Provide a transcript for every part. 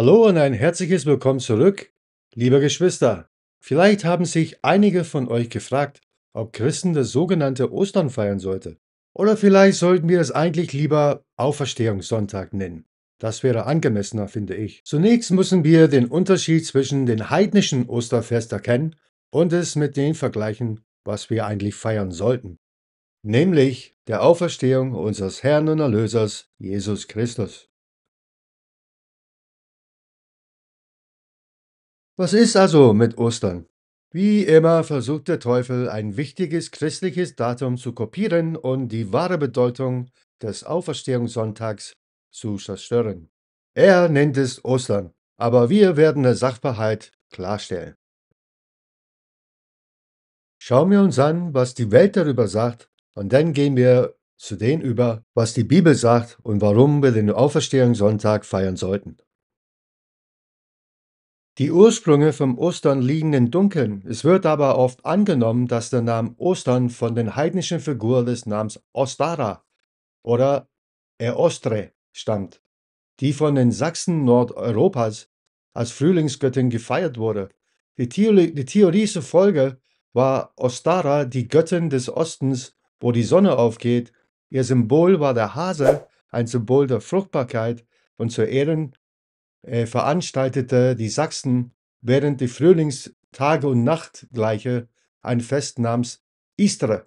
Hallo und ein herzliches Willkommen zurück, liebe Geschwister. Vielleicht haben sich einige von euch gefragt, ob Christen das sogenannte Ostern feiern sollte. Oder vielleicht sollten wir es eigentlich lieber Auferstehungssonntag nennen. Das wäre angemessener, finde ich. Zunächst müssen wir den Unterschied zwischen den heidnischen Osterfest erkennen und es mit dem vergleichen, was wir eigentlich feiern sollten. Nämlich der Auferstehung unseres Herrn und Erlösers Jesus Christus. Was ist also mit Ostern? Wie immer versucht der Teufel, ein wichtiges christliches Datum zu kopieren und die wahre Bedeutung des Auferstehungssonntags zu zerstören. Er nennt es Ostern, aber wir werden den Sachverhalt klarstellen. Schauen wir uns an, was die Welt darüber sagt, und dann gehen wir zu dem über, was die Bibel sagt und warum wir den Auferstehungssonntag feiern sollten. Die Ursprünge vom Ostern liegen im Dunkeln. Es wird aber oft angenommen, dass der Name Ostern von der heidnischen Figur des Namens Ostara oder Eostre stammt, die von den Sachsen Nordeuropas als Frühlingsgöttin gefeiert wurde. Die Theorie, die Theorie zufolge war Ostara die Göttin des Ostens, wo die Sonne aufgeht. Ihr Symbol war der Hase, ein Symbol der Fruchtbarkeit und zu Ehren äh, veranstaltete die Sachsen während der Frühlingstage und Nachtgleiche ein Fest namens Istre.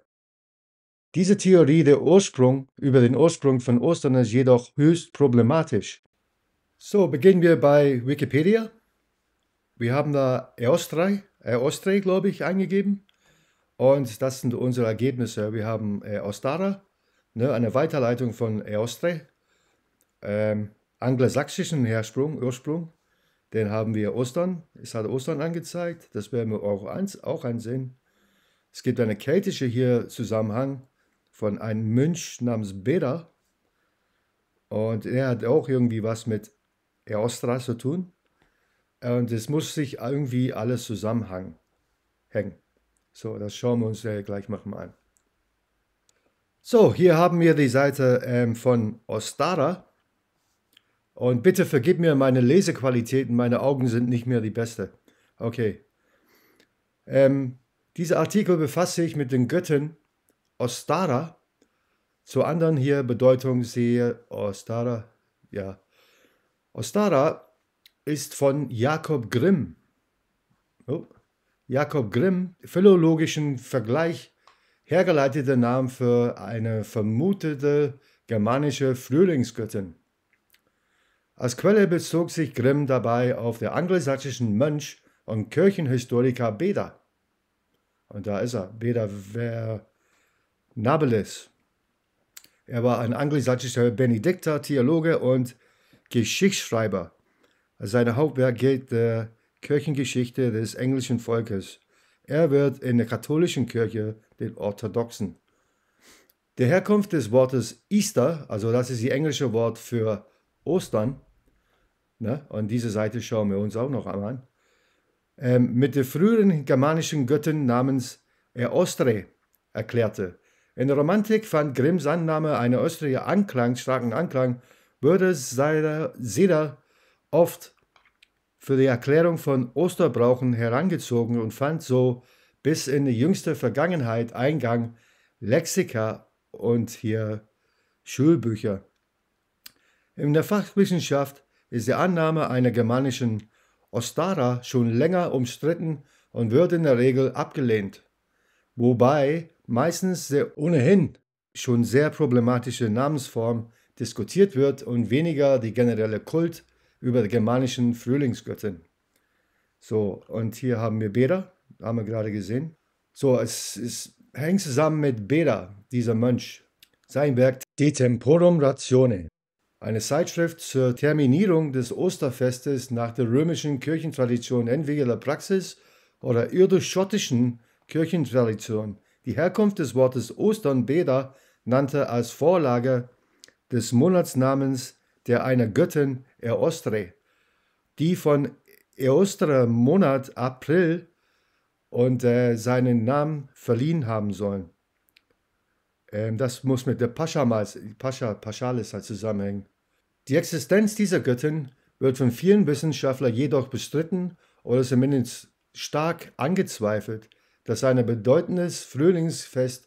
Diese Theorie der Ursprung über den Ursprung von Ostern ist jedoch höchst problematisch. So, beginnen wir bei Wikipedia. Wir haben da Eostre, Eostre glaube ich, eingegeben. Und das sind unsere Ergebnisse. Wir haben Eostara, ne, eine Weiterleitung von Eostre. Ähm, angelsächsischen Hersprung, Ursprung, den haben wir Ostern. Es hat Ostern angezeigt. Das werden wir auch, eins, auch ansehen. Es gibt einen keltischen hier Zusammenhang von einem Mönch namens Beda. Und er hat auch irgendwie was mit Eostra zu tun. Und es muss sich irgendwie alles zusammenhängen. So, das schauen wir uns gleich mal an. So, hier haben wir die Seite ähm, von Ostara. Und bitte vergib mir meine Lesequalitäten, meine Augen sind nicht mehr die beste. Okay. Ähm, dieser Artikel befasst sich mit den Göttin Ostara. Zur anderen hier Bedeutung sehe Ostara. Ja. Ostara ist von Jakob Grimm. Oh. Jakob Grimm, philologischen Vergleich hergeleiteter Name für eine vermutete germanische Frühlingsgöttin. Als Quelle bezog sich Grimm dabei auf den angelsächsischen Mönch und Kirchenhistoriker Beda. Und da ist er, Beda Vernabelis. Er war ein angelsächsischer Benedikter, Theologe und Geschichtsschreiber. Sein Hauptwerk gilt der Kirchengeschichte des englischen Volkes. Er wird in der katholischen Kirche den Orthodoxen. Der Herkunft des Wortes Easter, also das ist das englische Wort für Ostern, Ne? Und diese Seite schauen wir uns auch noch einmal an. Ähm, mit der früheren germanischen Göttin namens Eostre äh, erklärte. In der Romantik fand Grimms Annahme eine Östrie Anklang, starken Anklang, würde Seder oft für die Erklärung von Osterbrauchen herangezogen und fand so bis in die jüngste Vergangenheit Eingang Lexika und hier Schulbücher. In der Fachwissenschaft ist die Annahme einer germanischen Ostara schon länger umstritten und wird in der Regel abgelehnt, wobei meistens der ohnehin schon sehr problematische Namensform diskutiert wird und weniger die generelle Kult über die germanischen Frühlingsgöttin. So, und hier haben wir Beda, haben wir gerade gesehen. So, es, es hängt zusammen mit Beda, dieser Mönch. Sein Werk De Temporum Ratione eine Zeitschrift zur Terminierung des Osterfestes nach der römischen Kirchentradition entweder der Praxis oder irdisch-schottischen Kirchentradition. Die Herkunft des Wortes Ostern Beda nannte als Vorlage des Monatsnamens der einer Göttin Eostre, die von Eostre Monat April und äh, seinen Namen verliehen haben sollen. Ähm, das muss mit der Paschamals, Pascha, Paschalis halt zusammenhängen. Die Existenz dieser Göttin wird von vielen Wissenschaftlern jedoch bestritten oder zumindest stark angezweifelt, dass ein bedeutendes Frühlingsfest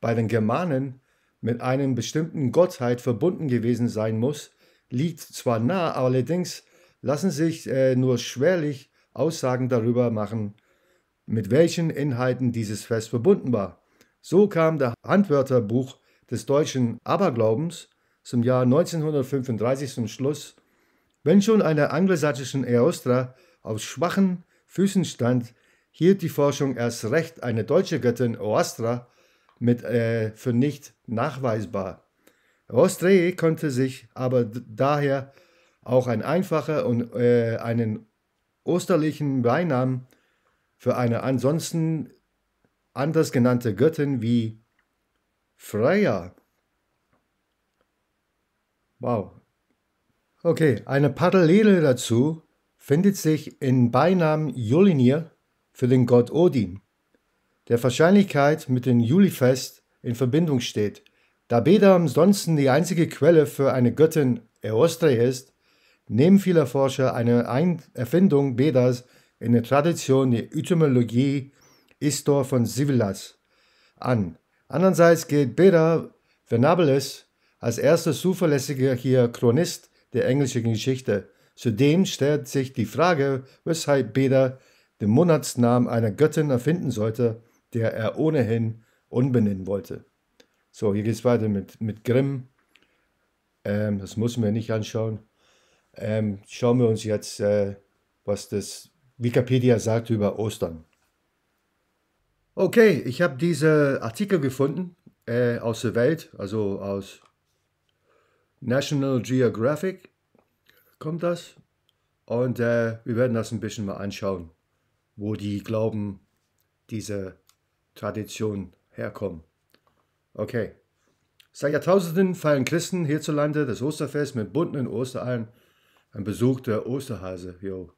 bei den Germanen mit einer bestimmten Gottheit verbunden gewesen sein muss, liegt zwar nah, allerdings lassen sich äh, nur schwerlich Aussagen darüber machen, mit welchen Inhalten dieses Fest verbunden war. So kam der Handwörterbuch des deutschen Aberglaubens zum Jahr 1935 zum Schluss, wenn schon eine angelsächsischen Eostra auf schwachen Füßen stand, hielt die Forschung erst recht eine deutsche Göttin Oastra mit, äh, für nicht nachweisbar. Ostrae konnte sich aber daher auch ein einfacher und äh, einen osterlichen Beinamen für eine ansonsten anders genannte Göttin wie Freya Wow. Okay, eine Parallele dazu findet sich im Beinamen Jolinir für den Gott Odin, der Wahrscheinlichkeit mit dem Julifest in Verbindung steht. Da Beda ansonsten die einzige Quelle für eine Göttin Eostre ist, nehmen viele Forscher eine ein Erfindung Bedas in der Tradition der Etymologie Istor von Sivilas an. Andererseits geht Beda Venables als erster zuverlässiger hier Chronist der englischen Geschichte. Zudem stellt sich die Frage, weshalb Beda den Monatsnamen einer Göttin erfinden sollte, der er ohnehin unbenennen wollte. So, hier geht es weiter mit, mit Grimm. Ähm, das müssen wir nicht anschauen. Ähm, schauen wir uns jetzt, äh, was das Wikipedia sagt über Ostern. Okay, ich habe diese Artikel gefunden äh, aus der Welt, also aus National Geographic kommt das. Und äh, wir werden das ein bisschen mal anschauen, wo die glauben, diese Tradition herkommen. Okay. Seit Jahrtausenden feiern Christen hierzulande das Osterfest mit bunten Ostereiern, ein Besuch der Osterhase. Jo.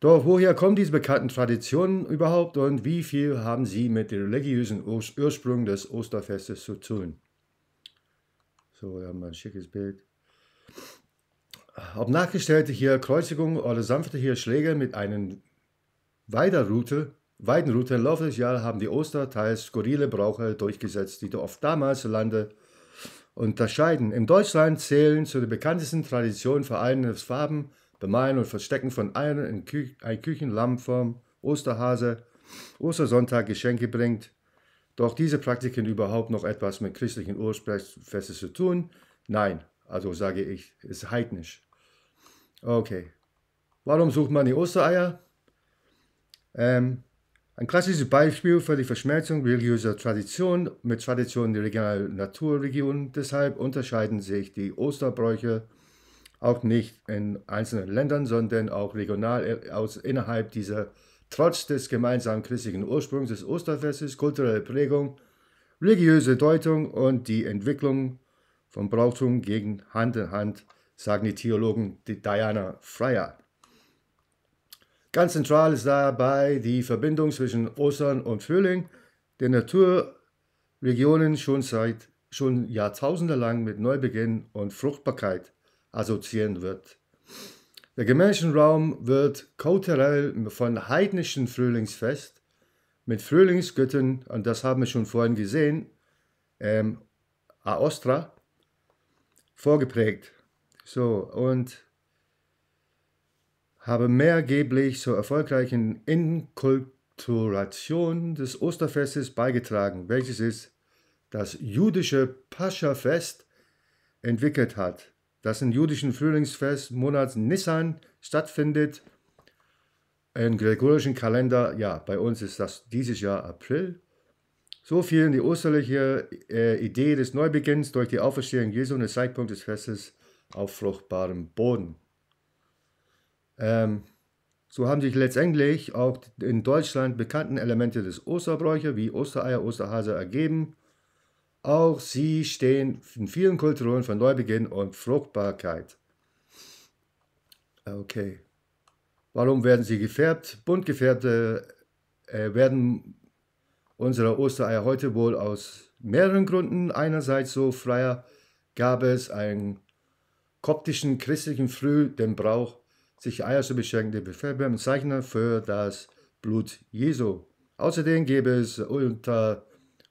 Doch woher kommen diese bekannten Traditionen überhaupt und wie viel haben sie mit dem religiösen Ursprung des Osterfestes zu tun? So, wir haben ein schickes Bild. Ob nachgestellte hier Kreuzigungen oder sanfte hier Schläge mit einem Weiderroute, Weidenroute im Laufe des Jahres haben die Oster teils skurrile Brauche durchgesetzt, die oft damals Lande unterscheiden. In Deutschland zählen zu den bekanntesten Traditionen Vereine das Farben, Bemalen und Verstecken von Eiern in Kü ein Küchenlammform, Osterhase, Ostersonntag Geschenke bringt, doch diese Praktiken überhaupt noch etwas mit christlichen Ursprungsfesten zu tun? Nein, also sage ich, ist heidnisch. Okay. Warum sucht man die Ostereier? Ähm, ein klassisches Beispiel für die Verschmelzung religiöser Traditionen mit Traditionen der regionalen Naturregion. Deshalb unterscheiden sich die Osterbräuche auch nicht in einzelnen Ländern, sondern auch regional äh, aus innerhalb dieser Region trotz des gemeinsamen christlichen Ursprungs des Osterfestes, kulturelle Prägung, religiöse Deutung und die Entwicklung von Brauchtum gegen Hand in Hand, sagen die Theologen Diana Fryer. Ganz zentral ist dabei die Verbindung zwischen Ostern und Frühling, der Naturregionen schon seit schon jahrtausendelang mit Neubeginn und Fruchtbarkeit assoziieren wird. Der Gemälchenraum wird kulturell von heidnischen Frühlingsfest mit Frühlingsgöttern, und das haben wir schon vorhin gesehen, ähm, Aostra, vorgeprägt. So, und habe mehrgeblich zur erfolgreichen Inkulturation des Osterfestes beigetragen, welches es das jüdische Pascha-Fest entwickelt hat das im jüdischen Frühlingsfest Monats Nissan stattfindet. Im gregorischen Kalender, ja, bei uns ist das dieses Jahr April. So fiel die österliche äh, Idee des Neubeginns durch die Auferstehung Jesu und den Zeitpunkt des Festes auf fruchtbarem Boden. Ähm, so haben sich letztendlich auch in Deutschland bekannten Elemente des Osterbräuche wie Ostereier, Osterhase ergeben. Auch sie stehen in vielen Kulturen von Neubeginn und Fruchtbarkeit. Okay. Warum werden sie gefärbt? Bunt gefärbte äh, werden unsere Ostereier heute wohl aus mehreren Gründen. Einerseits so freier gab es einen koptischen christlichen Früh den Brauch, sich Eier zu beschenken, den Befärber und Zeichner für das Blut Jesu. Außerdem gäbe es unter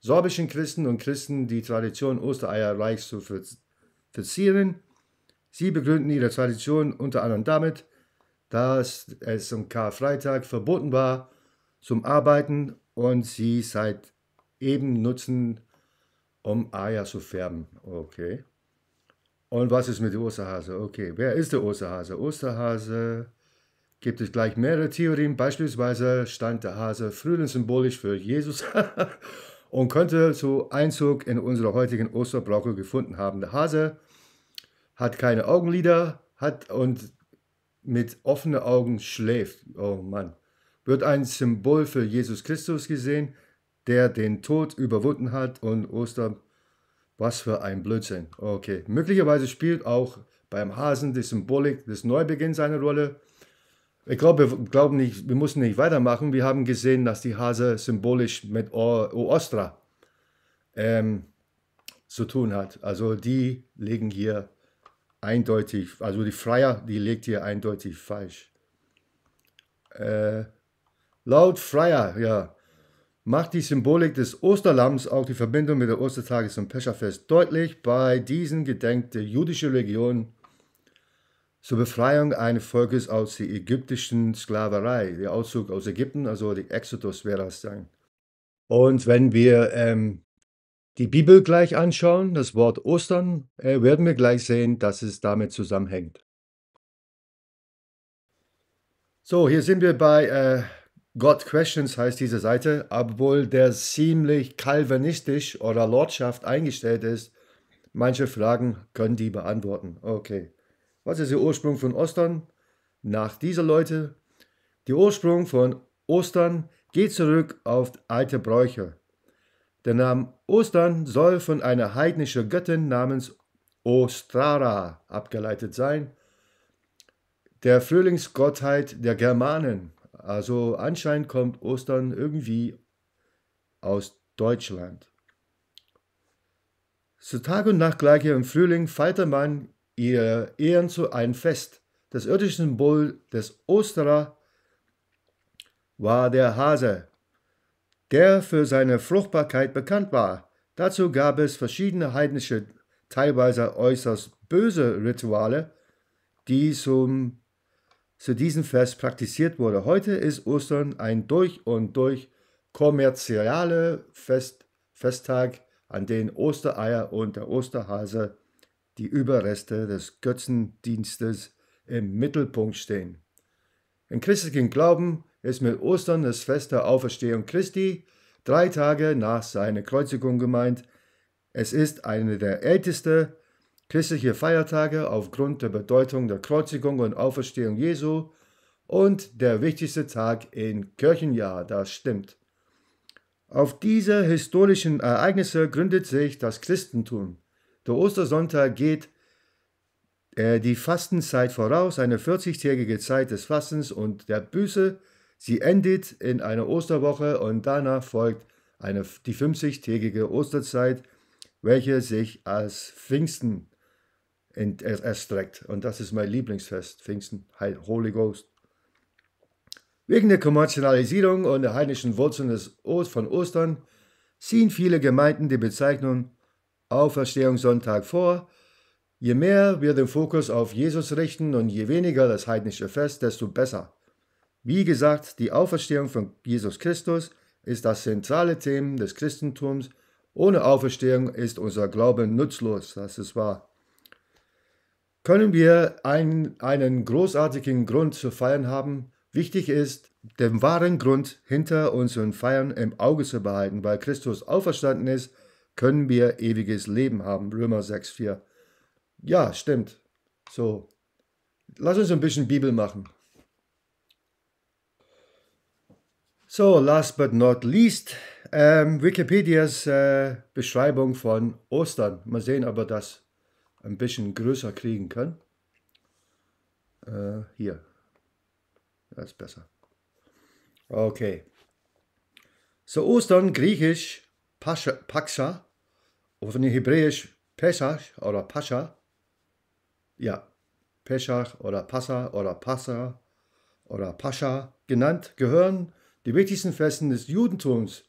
sorbischen Christen und Christen die Tradition Ostereier reichs zu verzieren. Sie begründen ihre Tradition unter anderem damit, dass es am Karfreitag verboten war zum Arbeiten und sie seit eben nutzen, um Eier zu färben. Okay. Und was ist mit dem Osterhase? Okay, wer ist der Osterhase? Osterhase gibt es gleich mehrere Theorien. Beispielsweise stand der Hase frühling symbolisch für Jesus und könnte so Einzug in unsere heutigen Osterbrauche gefunden haben. Der Hase hat keine Augenlider hat und mit offenen Augen schläft. Oh Mann. Wird ein Symbol für Jesus Christus gesehen, der den Tod überwunden hat und Ostern. Was für ein Blödsinn. Okay. Möglicherweise spielt auch beim Hasen die Symbolik des Neubeginns eine Rolle. Ich glaube, wir glauben nicht, wir mussten nicht weitermachen. Wir haben gesehen, dass die Hase symbolisch mit o Ostra ähm, zu tun hat. Also die legen hier eindeutig, also die Freier, die legt hier eindeutig falsch. Äh, laut Freier, ja, macht die Symbolik des Osterlamms auch die Verbindung mit der Ostertages- und Pescherfest deutlich. Bei diesen gedenkt die jüdische Religion zur Befreiung eines Volkes aus der ägyptischen Sklaverei, der Auszug aus Ägypten, also die Exodus wäre das dann. Und wenn wir ähm, die Bibel gleich anschauen, das Wort Ostern, äh, werden wir gleich sehen, dass es damit zusammenhängt. So, hier sind wir bei äh, God Questions, heißt diese Seite, obwohl der ziemlich kalvinistisch oder Lordschaft eingestellt ist. Manche Fragen können die beantworten. Okay. Was ist der Ursprung von Ostern? Nach dieser Leute. Der Ursprung von Ostern geht zurück auf alte Bräuche. Der Name Ostern soll von einer heidnischen Göttin namens Ostrara abgeleitet sein, der Frühlingsgottheit der Germanen. Also anscheinend kommt Ostern irgendwie aus Deutschland. Zu Tag und Nacht gleich im Frühling feierte man ihr Ehren zu einem Fest. Das irdische Symbol des Osterer war der Hase, der für seine Fruchtbarkeit bekannt war. Dazu gab es verschiedene heidnische, teilweise äußerst böse Rituale, die zum, zu diesem Fest praktiziert wurden. Heute ist Ostern ein durch und durch kommerzieller Fest, Festtag, an dem Ostereier und der Osterhase die Überreste des Götzendienstes im Mittelpunkt stehen. Im christlichen Glauben ist mit Ostern das Fest der Auferstehung Christi, drei Tage nach seiner Kreuzigung gemeint. Es ist eine der ältesten christlichen Feiertage aufgrund der Bedeutung der Kreuzigung und Auferstehung Jesu und der wichtigste Tag im Kirchenjahr, das stimmt. Auf diese historischen Ereignisse gründet sich das Christentum. Der Ostersonntag geht äh, die Fastenzeit voraus, eine 40-tägige Zeit des Fastens und der Büße. Sie endet in einer Osterwoche und danach folgt eine, die 50-tägige Osterzeit, welche sich als Pfingsten erstreckt. Und das ist mein Lieblingsfest, Pfingsten, Holy Ghost. Wegen der Kommerzialisierung und der heidnischen Wurzeln des, von Ostern ziehen viele Gemeinden die Bezeichnung Auferstehungssonntag vor. Je mehr wir den Fokus auf Jesus richten und je weniger das heidnische Fest, desto besser. Wie gesagt, die Auferstehung von Jesus Christus ist das zentrale Thema des Christentums. Ohne Auferstehung ist unser Glaube nutzlos, das ist wahr. Können wir einen, einen großartigen Grund zu feiern haben? Wichtig ist, den wahren Grund hinter unseren Feiern im Auge zu behalten, weil Christus auferstanden ist können wir ewiges Leben haben. Römer 6,4. Ja, stimmt. So, lass uns ein bisschen Bibel machen. So, last but not least, ähm, Wikipedias äh, Beschreibung von Ostern. Mal sehen, ob wir das ein bisschen größer kriegen können. Äh, hier, das ist besser. Okay. So, Ostern, griechisch Pascha, Paxa, und von Hebräisch Pesach oder Pascha, ja, Pesach oder Passa oder Passa oder Pascha genannt, gehören die wichtigsten Festen des Judentums.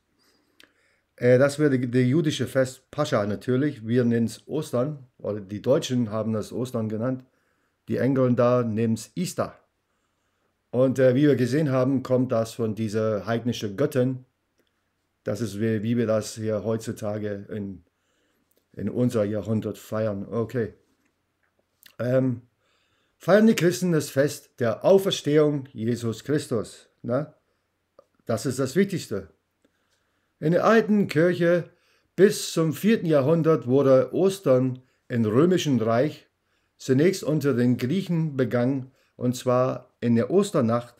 Äh, das wäre der jüdische Fest Pascha natürlich. Wir nennen es Ostern, oder die Deutschen haben das Ostern genannt. Die Engländer da nennen es Easter. Und äh, wie wir gesehen haben, kommt das von dieser heidnischen Göttin. Das ist, wie, wie wir das hier heutzutage in in unser Jahrhundert feiern. Okay. Ähm, feiern die Christen das Fest der Auferstehung Jesus Christus. Ne? Das ist das Wichtigste. In der alten Kirche bis zum 4. Jahrhundert wurde Ostern im römischen Reich zunächst unter den Griechen begangen, und zwar in der Osternacht,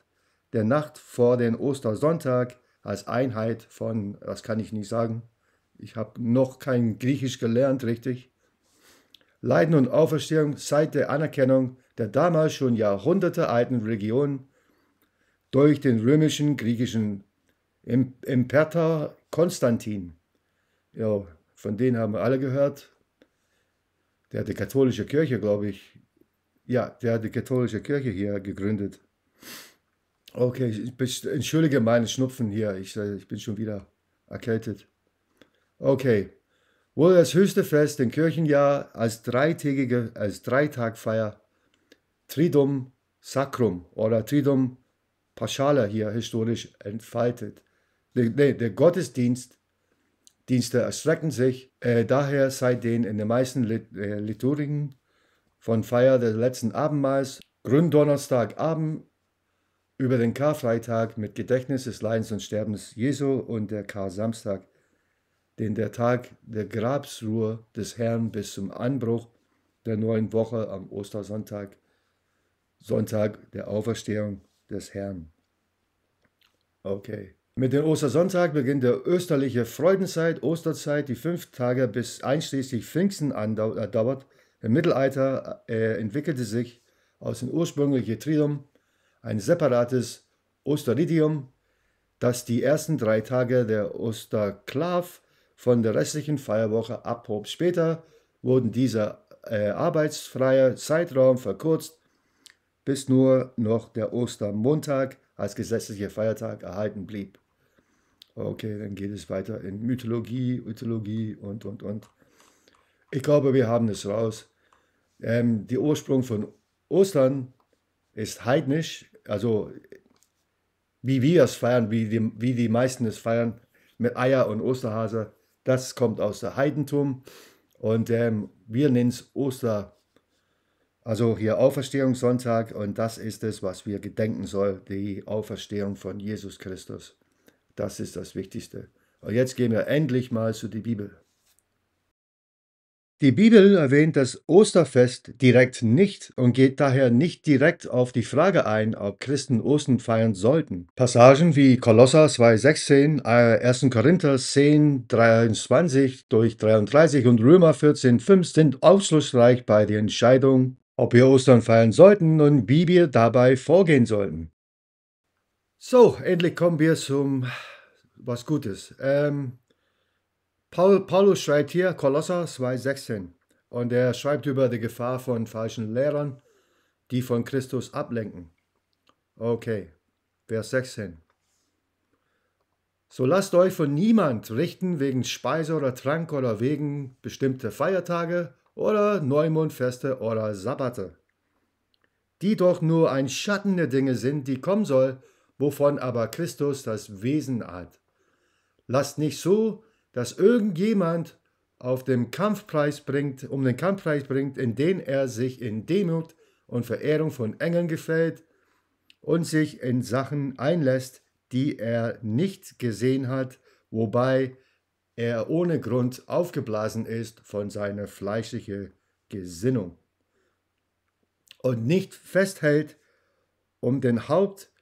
der Nacht vor dem Ostersonntag, als Einheit von, das kann ich nicht sagen, ich habe noch kein Griechisch gelernt, richtig? Leiden und Auferstehung seit der Anerkennung der damals schon Jahrhunderte alten Religion durch den römischen griechischen Imperator Konstantin. Ja, von denen haben wir alle gehört. Der hat die katholische Kirche, glaube ich, ja, der hat die katholische Kirche hier gegründet. Okay, ich, entschuldige meinen Schnupfen hier, ich, äh, ich bin schon wieder erkältet. Okay. Wurde das höchste Fest im Kirchenjahr als dreitägige, als Dreitagfeier Tridum Sacrum oder Tridum Paschale hier historisch entfaltet. Der, ne, nee, der Gottesdienst Dienste erstrecken sich. Äh, daher seitdem in den meisten Lit äh, Liturgien von Feier des letzten Abendmahls, Gründonnerstagabend über den Karfreitag mit Gedächtnis des Leidens und Sterbens Jesu und der Karsamstag den der Tag der Grabsruhe des Herrn bis zum Anbruch der neuen Woche am Ostersonntag, Sonntag der Auferstehung des Herrn. Okay. Mit dem Ostersonntag beginnt der österliche Freudenzeit, Osterzeit, die fünf Tage bis einschließlich Pfingsten andauert. Äh, Im Mittelalter äh, entwickelte sich aus dem ursprünglichen Tridum ein separates Osterlidium, das die ersten drei Tage der Osterklav von der restlichen Feierwoche abhob. Später wurden dieser äh, arbeitsfreie Zeitraum verkürzt, bis nur noch der Ostermontag als gesetzlicher Feiertag erhalten blieb. Okay, dann geht es weiter in Mythologie, Mythologie und, und, und. Ich glaube, wir haben es raus. Ähm, der Ursprung von Ostern ist heidnisch, also wie wir es feiern, wie die, wie die meisten es feiern, mit Eier und Osterhase. Das kommt aus der Heidentum und ähm, wir nennen es Oster, also hier Auferstehungssonntag und das ist es, was wir gedenken soll, die Auferstehung von Jesus Christus. Das ist das Wichtigste. Und jetzt gehen wir endlich mal zu der Bibel. Die Bibel erwähnt das Osterfest direkt nicht und geht daher nicht direkt auf die Frage ein, ob Christen Ostern feiern sollten. Passagen wie Kolosser 2,16, 1. Äh, Korinther 10, 23 durch 33 und Römer 14,5 sind aufschlussreich bei der Entscheidung, ob wir Ostern feiern sollten und wie wir dabei vorgehen sollten. So, endlich kommen wir zum was Gutes. Ähm, Paul, Paulus schreibt hier Kolosser 2,16 und er schreibt über die Gefahr von falschen Lehrern, die von Christus ablenken. Okay, Vers 16. So lasst euch von niemand richten wegen Speise oder Trank oder wegen bestimmter Feiertage oder Neumondfeste oder Sabbate, die doch nur ein Schatten der Dinge sind, die kommen soll, wovon aber Christus das Wesen hat. Lasst nicht so, dass irgendjemand auf den Kampfpreis bringt, um den Kampfpreis bringt, in den er sich in Demut und Verehrung von Engeln gefällt und sich in Sachen einlässt, die er nicht gesehen hat, wobei er ohne Grund aufgeblasen ist von seiner fleischlichen Gesinnung und nicht festhält um den Haupt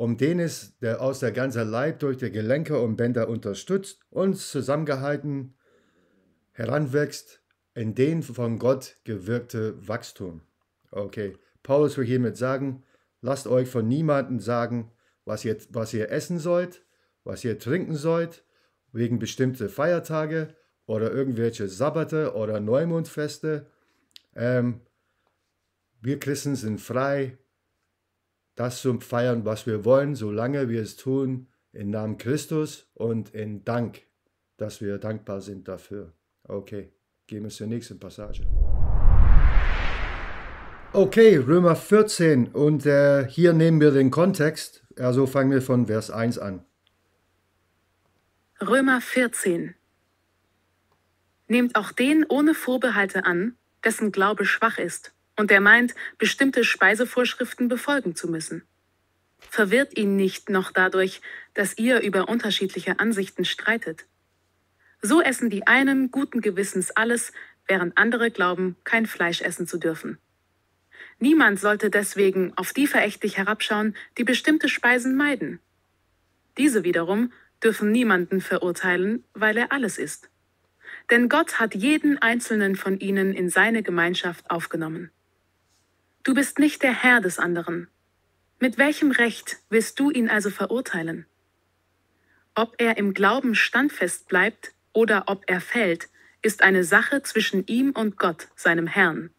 um den es, der aus der ganzen Leib durch die Gelenke und Bänder unterstützt, und zusammengehalten heranwächst in den von Gott gewirkte Wachstum. Okay, Paulus will hiermit sagen, lasst euch von niemandem sagen, was ihr, was ihr essen sollt, was ihr trinken sollt, wegen bestimmter Feiertage oder irgendwelche Sabbate oder Neumondfeste. Ähm, wir Christen sind frei, das zum Feiern, was wir wollen, solange wir es tun im Namen Christus und in Dank, dass wir dankbar sind dafür. Okay, gehen wir zur nächsten Passage. Okay, Römer 14 und äh, hier nehmen wir den Kontext, also fangen wir von Vers 1 an. Römer 14 Nehmt auch den ohne Vorbehalte an, dessen Glaube schwach ist und er meint, bestimmte Speisevorschriften befolgen zu müssen. Verwirrt ihn nicht noch dadurch, dass ihr über unterschiedliche Ansichten streitet. So essen die einen guten Gewissens alles, während andere glauben, kein Fleisch essen zu dürfen. Niemand sollte deswegen auf die verächtlich herabschauen, die bestimmte Speisen meiden. Diese wiederum dürfen niemanden verurteilen, weil er alles isst. Denn Gott hat jeden einzelnen von ihnen in seine Gemeinschaft aufgenommen. Du bist nicht der Herr des anderen. Mit welchem Recht willst du ihn also verurteilen? Ob er im Glauben standfest bleibt oder ob er fällt, ist eine Sache zwischen ihm und Gott, seinem Herrn.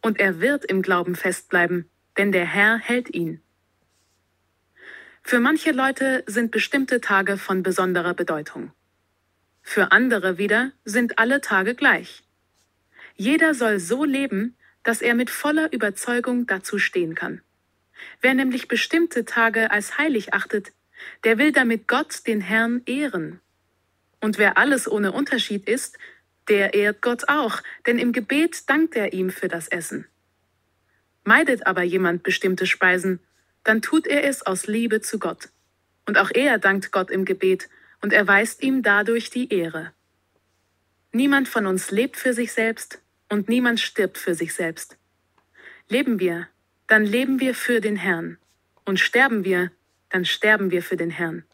Und er wird im Glauben festbleiben, denn der Herr hält ihn. Für manche Leute sind bestimmte Tage von besonderer Bedeutung. Für andere wieder sind alle Tage gleich. Jeder soll so leben, dass er mit voller Überzeugung dazu stehen kann. Wer nämlich bestimmte Tage als heilig achtet, der will damit Gott den Herrn ehren. Und wer alles ohne Unterschied isst, der ehrt Gott auch, denn im Gebet dankt er ihm für das Essen. Meidet aber jemand bestimmte Speisen, dann tut er es aus Liebe zu Gott. Und auch er dankt Gott im Gebet und erweist ihm dadurch die Ehre. Niemand von uns lebt für sich selbst, und niemand stirbt für sich selbst. Leben wir, dann leben wir für den Herrn, und sterben wir, dann sterben wir für den Herrn.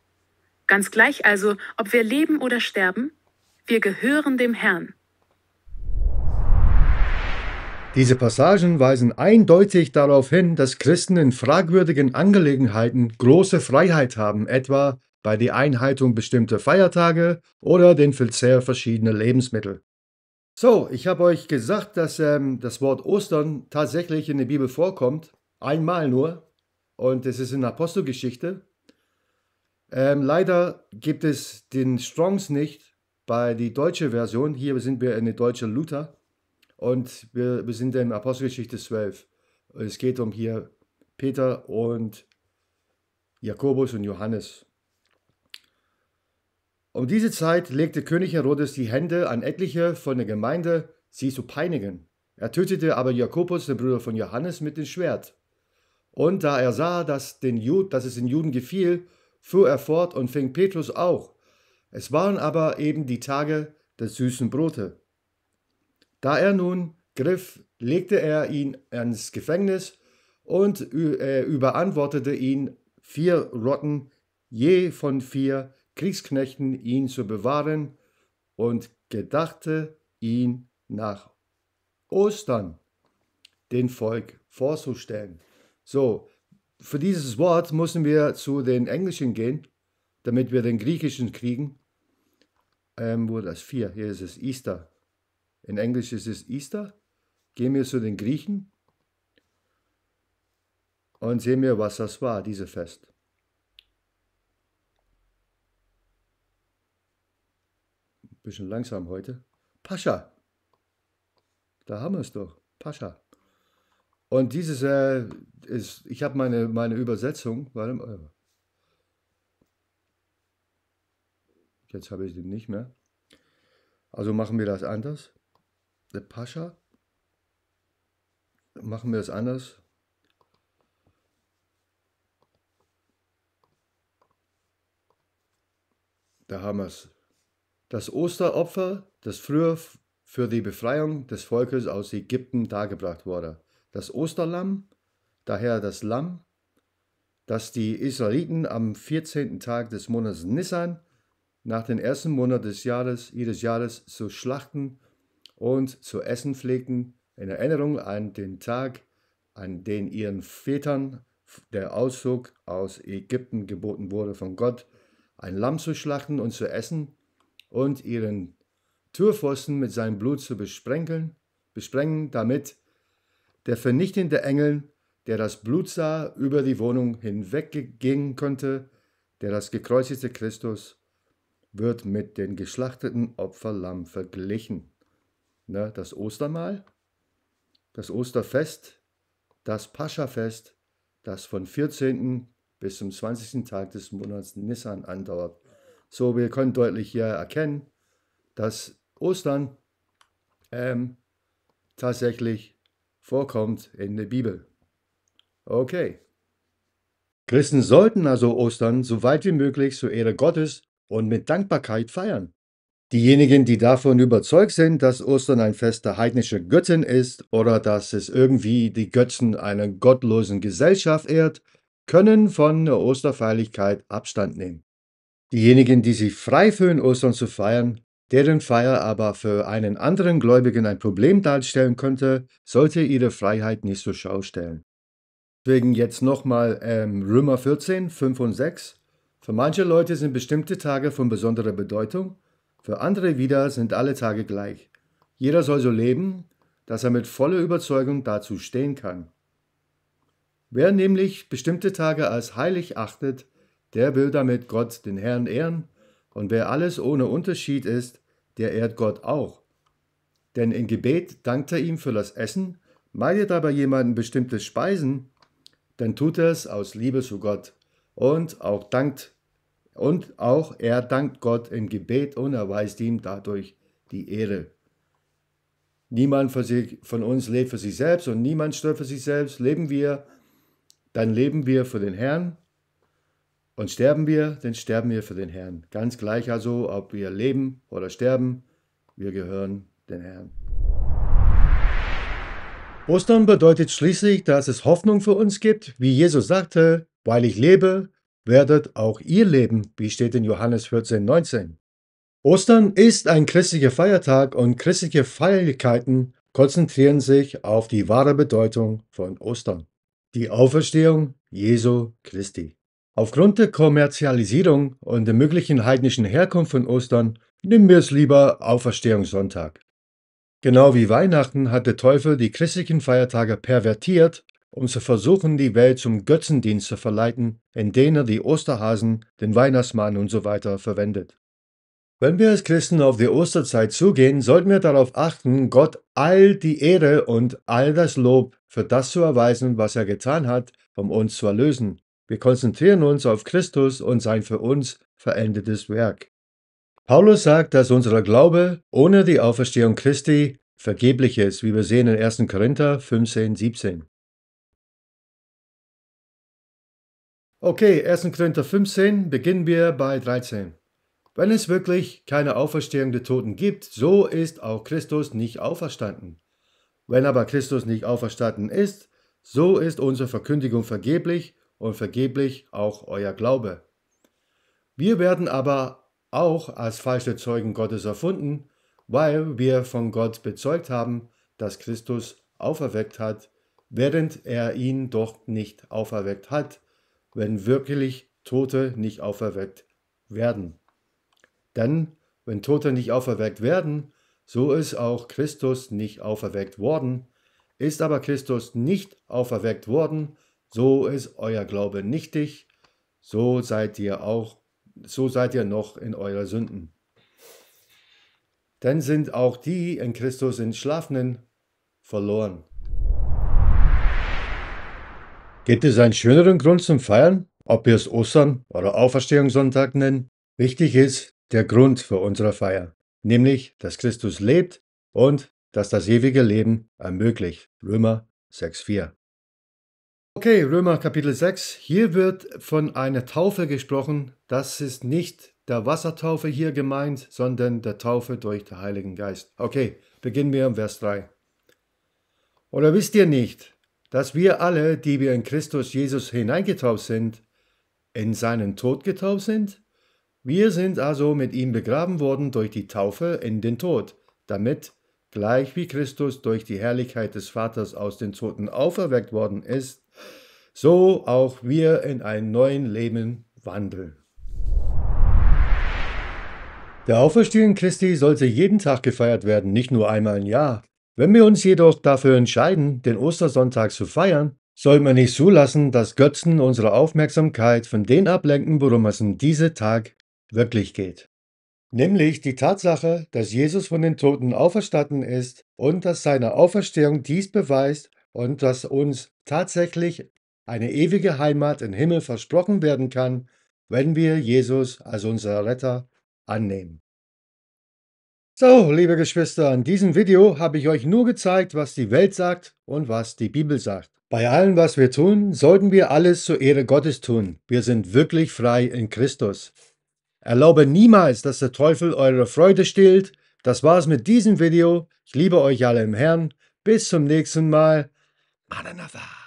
Ganz gleich also, ob wir leben oder sterben, wir gehören dem Herrn. Diese Passagen weisen eindeutig darauf hin, dass Christen in fragwürdigen Angelegenheiten große Freiheit haben, etwa bei der Einhaltung bestimmter Feiertage oder den Verzehr verschiedener Lebensmittel. So, ich habe euch gesagt, dass ähm, das Wort Ostern tatsächlich in der Bibel vorkommt, einmal nur, und es ist in der Apostelgeschichte. Ähm, leider gibt es den Strongs nicht bei die deutsche Version. Hier sind wir in der deutschen Luther und wir, wir sind in Apostelgeschichte 12. Es geht um hier Peter und Jakobus und Johannes. Um diese Zeit legte König Herodes die Hände an etliche von der Gemeinde, sie zu peinigen. Er tötete aber Jakobus, den Bruder von Johannes, mit dem Schwert. Und da er sah, dass, den Jud, dass es den Juden gefiel, fuhr er fort und fing Petrus auch. Es waren aber eben die Tage des süßen Brote. Da er nun griff, legte er ihn ans Gefängnis und äh, überantwortete ihn vier Rotten, je von vier Kriegsknechten ihn zu bewahren und gedachte ihn nach Ostern den Volk vorzustellen. So, für dieses Wort müssen wir zu den Englischen gehen, damit wir den Griechischen kriegen. Ähm, wo das vier? Hier ist es Easter. In Englisch ist es Easter. Gehen wir zu den Griechen und sehen wir, was das war, dieses Fest. bisschen langsam heute. Pascha. Da haben wir es doch. Pascha. Und dieses äh, ist, ich habe meine, meine Übersetzung. Warte mal. Jetzt habe ich den nicht mehr. Also machen wir das anders. Der Pascha. Machen wir es anders. Da haben wir es das Osteropfer, das früher für die Befreiung des Volkes aus Ägypten dargebracht wurde. Das Osterlamm, daher das Lamm, das die Israeliten am 14. Tag des Monats Nissan nach dem ersten Monat des Jahres ihres Jahres zu schlachten und zu essen pflegten, in Erinnerung an den Tag, an den ihren Vätern der Auszug aus Ägypten geboten wurde von Gott, ein Lamm zu schlachten und zu essen und ihren Türpfosten mit seinem Blut zu besprengen, besprengen, damit der vernichtende Engel, der das Blut sah, über die Wohnung hinweggehen könnte, der das gekreuzigte Christus wird mit den geschlachteten Opferlamm verglichen. Ne, das Ostermahl, das Osterfest, das Paschafest, das von 14. bis zum 20. Tag des Monats Nissan andauert. So, wir können deutlich hier erkennen, dass Ostern ähm, tatsächlich vorkommt in der Bibel. Okay. Christen sollten also Ostern so weit wie möglich zur Ehre Gottes und mit Dankbarkeit feiern. Diejenigen, die davon überzeugt sind, dass Ostern ein Fest der heidnischen Göttin ist oder dass es irgendwie die Götzen einer gottlosen Gesellschaft ehrt, können von der Osterfeierlichkeit Abstand nehmen. Diejenigen, die sich frei fühlen, Ostern zu feiern, deren Feier aber für einen anderen Gläubigen ein Problem darstellen könnte, sollte ihre Freiheit nicht zur Schau stellen. Deswegen jetzt nochmal ähm, Römer 14, 5 und 6. Für manche Leute sind bestimmte Tage von besonderer Bedeutung, für andere wieder sind alle Tage gleich. Jeder soll so leben, dass er mit voller Überzeugung dazu stehen kann. Wer nämlich bestimmte Tage als heilig achtet, der will damit Gott den Herrn ehren, und wer alles ohne Unterschied ist, der ehrt Gott auch. Denn in Gebet dankt er ihm für das Essen, meidet aber jemanden bestimmte Speisen, dann tut er es aus Liebe zu Gott und auch dankt und auch er dankt Gott im Gebet und erweist ihm dadurch die Ehre. Niemand von uns lebt für sich selbst und niemand stirbt für sich selbst. Leben wir, dann leben wir für den Herrn und sterben wir, dann sterben wir für den Herrn. Ganz gleich also, ob wir leben oder sterben, wir gehören dem Herrn. Ostern bedeutet schließlich, dass es Hoffnung für uns gibt. Wie Jesus sagte, weil ich lebe, werdet auch ihr leben, wie steht in Johannes 14, 19. Ostern ist ein christlicher Feiertag und christliche Feierlichkeiten konzentrieren sich auf die wahre Bedeutung von Ostern, die Auferstehung Jesu Christi. Aufgrund der Kommerzialisierung und der möglichen heidnischen Herkunft von Ostern nehmen wir es lieber Auferstehungssonntag. Genau wie Weihnachten hat der Teufel die christlichen Feiertage pervertiert, um zu versuchen, die Welt zum Götzendienst zu verleiten, indem er die Osterhasen, den Weihnachtsmann usw. So verwendet. Wenn wir als Christen auf die Osterzeit zugehen, sollten wir darauf achten, Gott all die Ehre und all das Lob für das zu erweisen, was er getan hat, um uns zu erlösen. Wir konzentrieren uns auf Christus und sein für uns verendetes Werk. Paulus sagt, dass unser Glaube ohne die Auferstehung Christi vergeblich ist, wie wir sehen in 1. Korinther 15, 17. Okay, 1. Korinther 15 beginnen wir bei 13. Wenn es wirklich keine Auferstehung der Toten gibt, so ist auch Christus nicht auferstanden. Wenn aber Christus nicht auferstanden ist, so ist unsere Verkündigung vergeblich und vergeblich auch euer Glaube. Wir werden aber auch als falsche Zeugen Gottes erfunden, weil wir von Gott bezeugt haben, dass Christus auferweckt hat, während er ihn doch nicht auferweckt hat, wenn wirklich Tote nicht auferweckt werden. Denn wenn Tote nicht auferweckt werden, so ist auch Christus nicht auferweckt worden, ist aber Christus nicht auferweckt worden, so ist euer Glaube nichtig, so seid ihr auch, so seid ihr noch in eurer Sünden. Denn sind auch die in Christus entschlafenen verloren. Gibt es einen schöneren Grund zum Feiern, ob wir es Ostern oder Auferstehungssonntag nennen? Wichtig ist der Grund für unsere Feier, nämlich, dass Christus lebt und dass das ewige Leben ermöglicht. Römer 6,4 Okay, Römer Kapitel 6. Hier wird von einer Taufe gesprochen. Das ist nicht der Wassertaufe hier gemeint, sondern der Taufe durch den Heiligen Geist. Okay, beginnen wir im Vers 3. Oder wisst ihr nicht, dass wir alle, die wir in Christus Jesus hineingetauft sind, in seinen Tod getauft sind? Wir sind also mit ihm begraben worden durch die Taufe in den Tod, damit, gleich wie Christus durch die Herrlichkeit des Vaters aus den Toten auferweckt worden ist, so auch wir in einen neuen Leben wandeln. Der Auferstehung Christi sollte jeden Tag gefeiert werden, nicht nur einmal im Jahr. Wenn wir uns jedoch dafür entscheiden, den Ostersonntag zu feiern, soll man nicht zulassen, dass Götzen unsere Aufmerksamkeit von denen ablenken, worum es in diesem Tag wirklich geht. Nämlich die Tatsache, dass Jesus von den Toten auferstanden ist und dass seine Auferstehung dies beweist und dass uns tatsächlich eine ewige Heimat im Himmel versprochen werden kann, wenn wir Jesus als unser Retter annehmen. So, liebe Geschwister, in diesem Video habe ich euch nur gezeigt, was die Welt sagt und was die Bibel sagt. Bei allem, was wir tun, sollten wir alles zur Ehre Gottes tun. Wir sind wirklich frei in Christus. Erlaube niemals, dass der Teufel eure Freude stillt. Das war's mit diesem Video. Ich liebe euch alle im Herrn. Bis zum nächsten Mal. Maranatha.